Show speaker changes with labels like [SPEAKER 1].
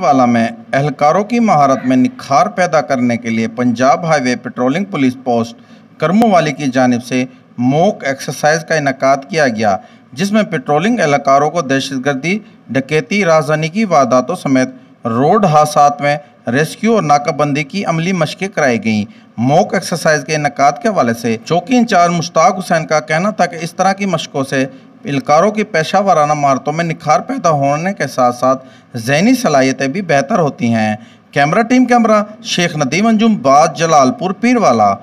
[SPEAKER 1] वाला में एहलकारों की महारत में निखार पैदा करने के लिए Punjab highway patrolling police post Karamwali की जानब से मोक एक्सरसाइज का इनका किया गया जिसमें पेट्रोलिंग एहलकारों को दहशतगर्दी डकैती राजधानी की वारदातों समेत रोड हादसा में रेस्क्यू और नाकाबंदी की अमली मशकें कराई गईं मोक एक्सरसाइज के इनका के हवाले से चौकी इंचार्ज मुश्ताक हुसैन का कहना था कि इस तरह की मशकों से इलकारों की पेशा वाराना महारतों में निखार पैदा होने के साथ साथ जहनी सलाहियतें भी बेहतर होती हैं camera team camera Sheikh Nadeem Anjum बाद जलालपुर पीरवाला